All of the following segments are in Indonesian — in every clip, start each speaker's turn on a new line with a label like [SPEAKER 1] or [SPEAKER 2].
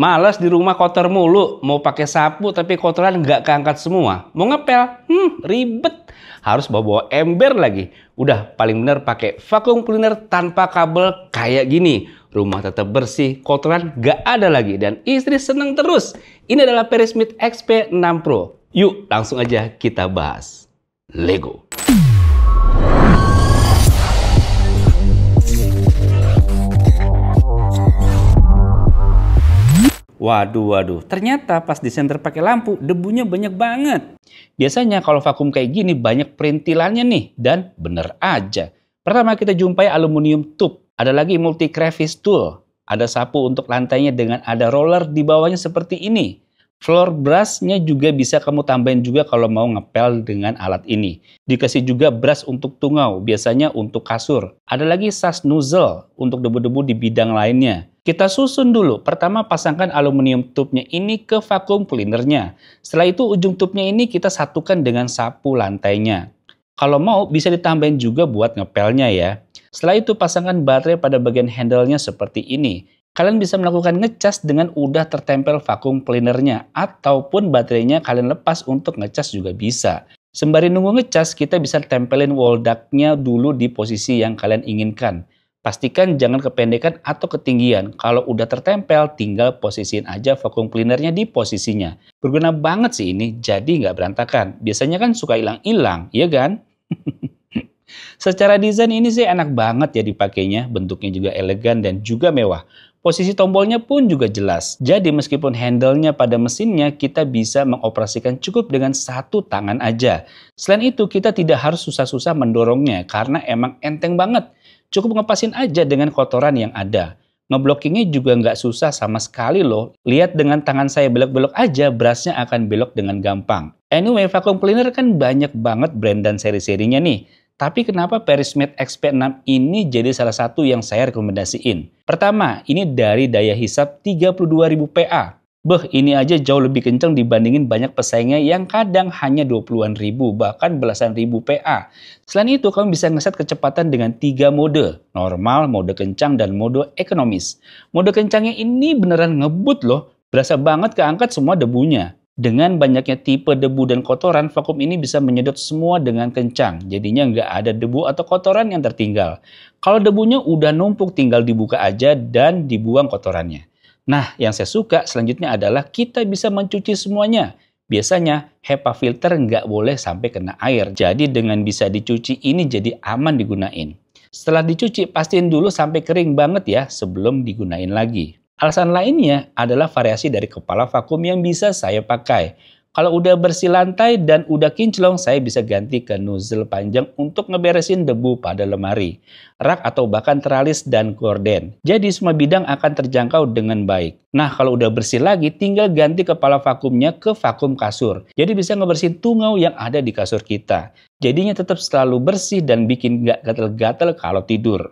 [SPEAKER 1] Males di rumah kotor mulu, mau pakai sapu tapi kotoran nggak keangkat semua. Mau ngepel, hmm ribet. Harus bawa-bawa ember lagi. Udah paling bener pakai vakum cleaner tanpa kabel kayak gini. Rumah tetap bersih, kotoran nggak ada lagi dan istri seneng terus. Ini adalah Perismit XP6 Pro. Yuk langsung aja kita bahas. Lego. Waduh, waduh. Ternyata pas di center pakai lampu, debunya banyak banget. Biasanya kalau vakum kayak gini banyak perintilannya nih. Dan bener aja. Pertama kita jumpai aluminium tube. Ada lagi multi crevice tool. Ada sapu untuk lantainya dengan ada roller di bawahnya seperti ini. Floor brushnya juga bisa kamu tambahin juga kalau mau ngepel dengan alat ini. Dikasih juga brush untuk tungau, biasanya untuk kasur. Ada lagi sas nozzle untuk debu-debu di bidang lainnya. Kita susun dulu. Pertama pasangkan aluminium tubenya ini ke vakum cleanernya. Setelah itu ujung tubenya ini kita satukan dengan sapu lantainya. Kalau mau bisa ditambahin juga buat ngepelnya ya. Setelah itu pasangkan baterai pada bagian handle-nya seperti ini. Kalian bisa melakukan ngecas dengan udah tertempel vakum cleanernya ataupun baterainya kalian lepas untuk ngecas juga bisa. Sembari nunggu ngecas, kita bisa tempelin wall ductnya dulu di posisi yang kalian inginkan. Pastikan jangan kependekan atau ketinggian. Kalau udah tertempel, tinggal posisiin aja vakum cleanernya di posisinya. Berguna banget sih ini, jadi nggak berantakan. Biasanya kan suka hilang-hilang, ya kan? Secara desain ini sih enak banget ya dipakainya, bentuknya juga elegan dan juga mewah. Posisi tombolnya pun juga jelas. Jadi meskipun handle-nya pada mesinnya kita bisa mengoperasikan cukup dengan satu tangan aja. Selain itu kita tidak harus susah-susah mendorongnya karena emang enteng banget. Cukup ngepasin aja dengan kotoran yang ada. Ngeblockingnya juga nggak susah sama sekali loh. Lihat dengan tangan saya belok-belok aja, brushnya akan belok dengan gampang. Anyway, vacuum cleaner kan banyak banget brand dan seri-serinya nih. Tapi kenapa Perismate XP6 ini jadi salah satu yang saya rekomendasiin? Pertama, ini dari daya hisap 32.000 PA. Beh, ini aja jauh lebih kencang dibandingin banyak pesaingnya yang kadang hanya 20-an ribu, bahkan belasan ribu PA. Selain itu, kamu bisa ngeset kecepatan dengan tiga mode, normal, mode kencang, dan mode ekonomis. Mode kencangnya ini beneran ngebut loh, berasa banget keangkat semua debunya. Dengan banyaknya tipe debu dan kotoran, vakum ini bisa menyedot semua dengan kencang. Jadinya nggak ada debu atau kotoran yang tertinggal. Kalau debunya udah numpuk, tinggal dibuka aja dan dibuang kotorannya. Nah, yang saya suka selanjutnya adalah kita bisa mencuci semuanya. Biasanya HEPA filter nggak boleh sampai kena air. Jadi dengan bisa dicuci ini jadi aman digunain. Setelah dicuci, pastiin dulu sampai kering banget ya sebelum digunain lagi. Alasan lainnya adalah variasi dari kepala vakum yang bisa saya pakai. Kalau udah bersih lantai dan udah kinclong, saya bisa ganti ke nozzle panjang untuk ngeberesin debu pada lemari, rak atau bahkan teralis dan korden. Jadi semua bidang akan terjangkau dengan baik. Nah, kalau udah bersih lagi, tinggal ganti kepala vakumnya ke vakum kasur. Jadi bisa ngebersihin tungau yang ada di kasur kita. Jadinya tetap selalu bersih dan bikin nggak gatel-gatel kalau tidur.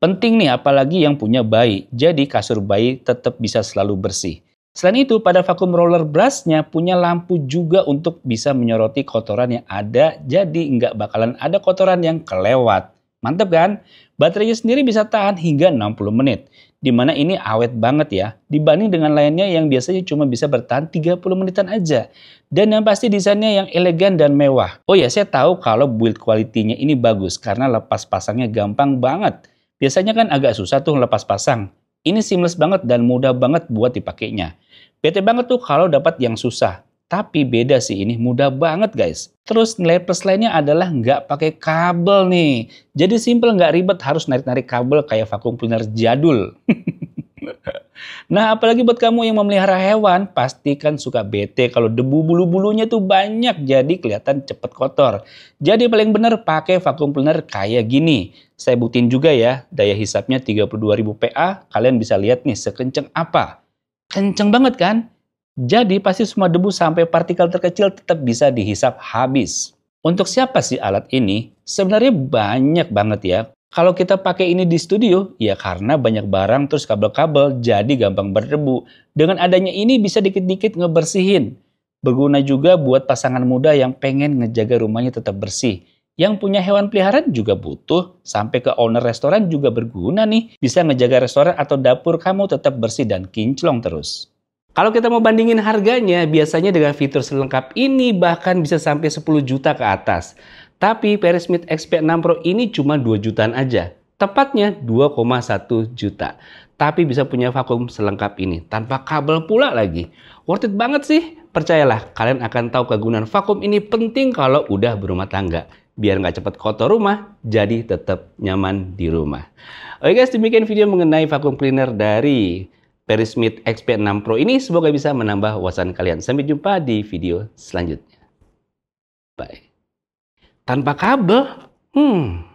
[SPEAKER 1] Penting nih apalagi yang punya bayi, jadi kasur bayi tetap bisa selalu bersih. Selain itu, pada vakum roller brushnya punya lampu juga untuk bisa menyoroti kotoran yang ada, jadi nggak bakalan ada kotoran yang kelewat. Mantep kan? Baterainya sendiri bisa tahan hingga 60 menit, dimana ini awet banget ya, dibanding dengan lainnya yang biasanya cuma bisa bertahan 30 menitan aja. Dan yang pasti desainnya yang elegan dan mewah. Oh ya, saya tahu kalau build quality-nya ini bagus, karena lepas pasangnya gampang banget. Biasanya kan agak susah tuh lepas pasang. Ini seamless banget dan mudah banget buat dipakainya. Bete banget tuh kalau dapat yang susah. Tapi beda sih ini, mudah banget guys. Terus nilai plus lainnya adalah nggak pakai kabel nih. Jadi simple nggak ribet harus narik-narik kabel kayak vacuum cleaner jadul. Nah, apalagi buat kamu yang memelihara hewan, pastikan suka bete kalau debu bulu-bulunya tuh banyak jadi kelihatan cepet kotor. Jadi paling bener pakai vakum cleaner kayak gini. Saya butin juga ya, daya hisapnya 32.000 PA, kalian bisa lihat nih sekenceng apa. Kenceng banget kan? Jadi pasti semua debu sampai partikel terkecil tetap bisa dihisap habis. Untuk siapa sih alat ini? Sebenarnya banyak banget ya. Kalau kita pakai ini di studio, ya karena banyak barang terus kabel-kabel jadi gampang berdebu. Dengan adanya ini bisa dikit-dikit ngebersihin. Berguna juga buat pasangan muda yang pengen ngejaga rumahnya tetap bersih. Yang punya hewan peliharaan juga butuh, sampai ke owner restoran juga berguna nih. Bisa ngejaga restoran atau dapur kamu tetap bersih dan kinclong terus. Kalau kita mau bandingin harganya, biasanya dengan fitur selengkap ini bahkan bisa sampai 10 juta ke atas. Tapi Perismith XP6 Pro ini cuma 2 jutaan aja. Tepatnya 2,1 juta. Tapi bisa punya vakum selengkap ini. Tanpa kabel pula lagi. Worth it banget sih. Percayalah, kalian akan tahu kegunaan vakum ini penting kalau udah berumah tangga. Biar nggak cepat kotor rumah, jadi tetap nyaman di rumah. Oke guys, demikian video mengenai vakum cleaner dari Perismith XP6 Pro ini. Semoga bisa menambah wawasan kalian. Sampai jumpa di video selanjutnya. Bye tanpa kabel. Hmm.